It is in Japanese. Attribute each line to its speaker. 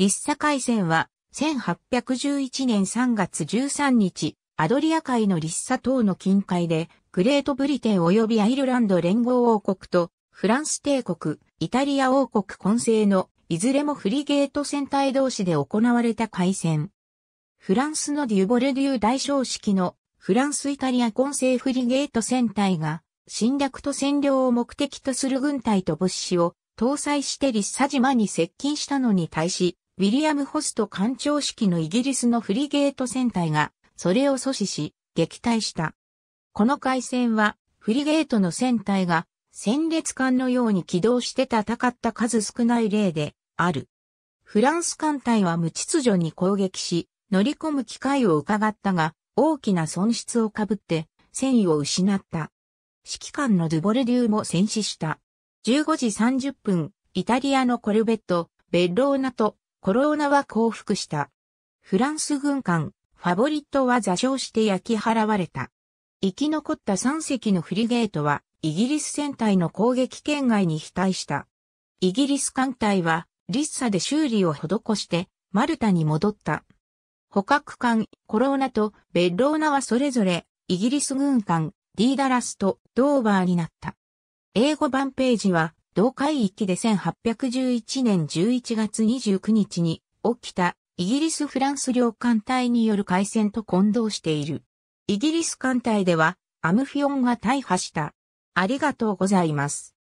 Speaker 1: 立サ海戦は、1811年3月13日、アドリア海の立サ島の近海で、グレートブリテン及びアイルランド連合王国と、フランス帝国、イタリア王国混成の、いずれもフリゲート戦隊同士で行われた海戦。フランスのデュボルデュー大正式の、フランス・イタリア混成フリゲート戦隊が、侵略と占領を目的とする軍隊と物資を、搭載してッサ島に接近したのに対し、ウィリアム・ホスト艦長式のイギリスのフリゲート船隊が、それを阻止し、撃退した。この海戦は、フリゲートの船隊が、戦列艦のように起動して戦った数少ない例で、ある。フランス艦隊は無秩序に攻撃し、乗り込む機会を伺ったが、大きな損失をかぶって、戦意を失った。指揮官のドゥボルデューも戦死した。15時30分、イタリアのコルベット、ベッローナとコローナは降伏した。フランス軍艦、ファボリットは座礁して焼き払われた。生き残った3隻のフリゲートは、イギリス船隊の攻撃圏外に飛隊した。イギリス艦隊は、リッサで修理を施して、マルタに戻った。捕獲艦、コローナとベッローナはそれぞれ、イギリス軍艦、ディーダラスとドーバーになった。英語版ページは、同海域で1811年11月29日に起きたイギリス・フランス領艦隊による海戦と混同している。イギリス艦隊ではアムフィオンが大破した。ありがとうございま
Speaker 2: す。